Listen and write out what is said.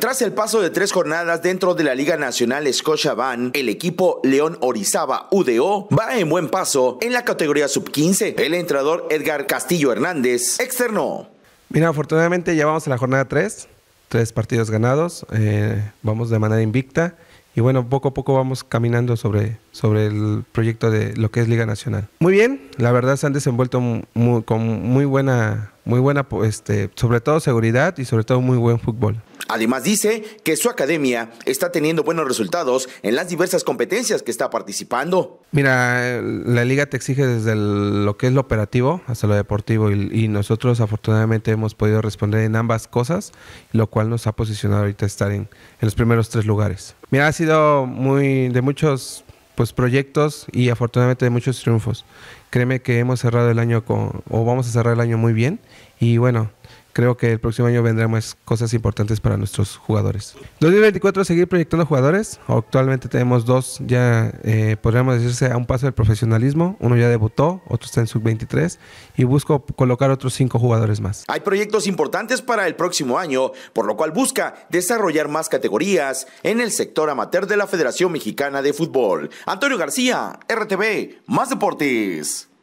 Tras el paso de tres jornadas dentro de la Liga Nacional van el equipo León Orizaba UDO va en buen paso en la categoría sub-15. El entrenador Edgar Castillo Hernández externó. Mira, afortunadamente ya vamos a la jornada 3, tres partidos ganados, eh, vamos de manera invicta y bueno, poco a poco vamos caminando sobre, sobre el proyecto de lo que es Liga Nacional. Muy bien, la verdad se han desenvuelto con muy buena muy buena, este, sobre todo seguridad y sobre todo muy buen fútbol. Además dice que su academia está teniendo buenos resultados en las diversas competencias que está participando. Mira, eh, la liga te exige desde lo que es lo operativo hasta lo deportivo y, nosotros afortunadamente hemos podido responder en ambas cosas, lo cual nos ha posicionado ahorita estar en, en los primeros tres lugares. Mira, ha sido muy de muchos pues proyectos y afortunadamente muchos triunfos. Créeme que hemos cerrado el año con, o vamos a cerrar el año muy bien y bueno, creo que el próximo año vendremos cosas importantes para nuestros jugadores. 2024, seguir proyectando jugadores. Actualmente tenemos dos ya, eh, podríamos decirse, a un paso del profesionalismo. Uno ya debutó, otro está en sub-23 y busco colocar otros cinco jugadores más. Hay proyectos importantes para el próximo año, por lo cual busca desarrollar más categorías en el sector amateur de la Federación Mexicana de Fútbol. Antonio García, RTV, Más Deportes.